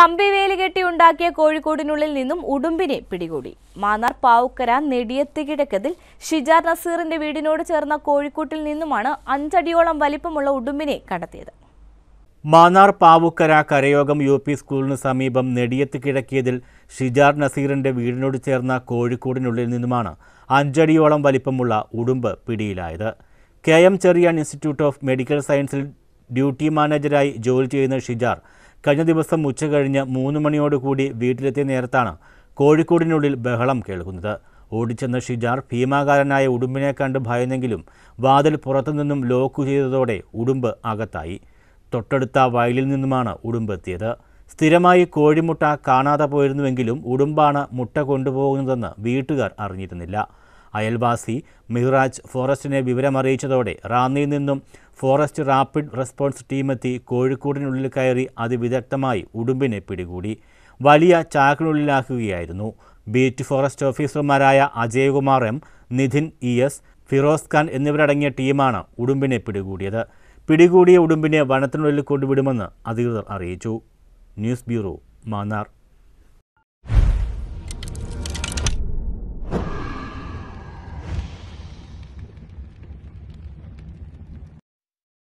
കമ്പിവേലി കെട്ടി ഉണ്ടാക്കിയ കോഴിക്കോടിനുള്ളിൽ നിന്നും ഉടുമ്പിനെ പിടികൂടി മാന്നാർ പാവുക്കര നെടിയത്ത് കിഴക്കതിൽ ഷിജാർ നസീറിന്റെ വീടിനോട് ചേർന്ന കോഴിക്കോട്ടിൽ നിന്നുമാണ് അഞ്ചടിയോളം വലിപ്പമുള്ള ഉടുമ്പിനെ കണ്ടെത്തിയത് മാന്നാർ പാവുക്കര കരയോഗം യു പി സ്കൂളിന് സമീപം നെടിയത്ത് കിഴക്കിയതിൽ ഷിജാർ നസീറിന്റെ വീടിനോട് ചേർന്ന കോഴിക്കോടിനുള്ളിൽ നിന്നുമാണ് അഞ്ചടിയോളം വലിപ്പമുള്ള ഉടുമ്പ് പിടിയിലായത് K M Cheriyan institute of medical സയൻസിൽ ഡ്യൂട്ടി മാനേജരായി ജോലി ചെയ്യുന്ന ഷിജാർ കഴിഞ്ഞ ദിവസം ഉച്ചകഴിഞ്ഞ് മൂന്ന് മണിയോടുകൂടി വീട്ടിലെത്തിയ നേരത്താണ് കോഴിക്കോടിനുള്ളിൽ ബഹളം കേൾക്കുന്നത് ഓടിച്ചെന്ന ഷിജാർ ഭീമാകാരനായ ഉടുമ്പിനെ കണ്ട് ഭയന്നെങ്കിലും വാതിൽ പുറത്തുനിന്നും ലോക്ക് ചെയ്തതോടെ ഉടുമ്പ് അകത്തായി തൊട്ടടുത്ത വയലിൽ നിന്നുമാണ് ഉടുമ്പ് എത്തിയത് സ്ഥിരമായി കോഴിമുട്ട കാണാതെ പോയിരുന്നുവെങ്കിലും ഉടുമ്പാണ് മുട്ട കൊണ്ടുപോകുന്നതെന്ന് വീട്ടുകാർ അറിഞ്ഞിരുന്നില്ല അയൽവാസി മിഹ്റാജ് ഫോറസ്റ്റിനെ വിവരമറിയിച്ചതോടെ റാന്നിയിൽ നിന്നും ഫോറസ്റ്റ് റാപ്പിഡ് റെസ്പോൺസ് ടീമെത്തി കോഴിക്കോടിനുള്ളിൽ കയറി അതിവിദഗ്ധമായി ഉടുമ്പിനെ പിടികൂടി വലിയ ചാക്കിനുള്ളിലാക്കുകയായിരുന്നു ബീറ്റ് ഫോറസ്റ്റ് ഓഫീസർമാരായ Ajayakumar M Nidhin E S Firoz Khan എന്നിവരടങ്ങിയ ടീമാണ് ഉടുമ്പിനെ പിടികൂടിയത് പിടികൂടിയ ഉടുമ്പിനെ വനത്തിനുള്ളിൽ കൊണ്ടുവിടുമെന്ന് അധികൃതർ അറിയിച്ചു ന്യൂസ് ബ്യൂറോ മാന്നാർ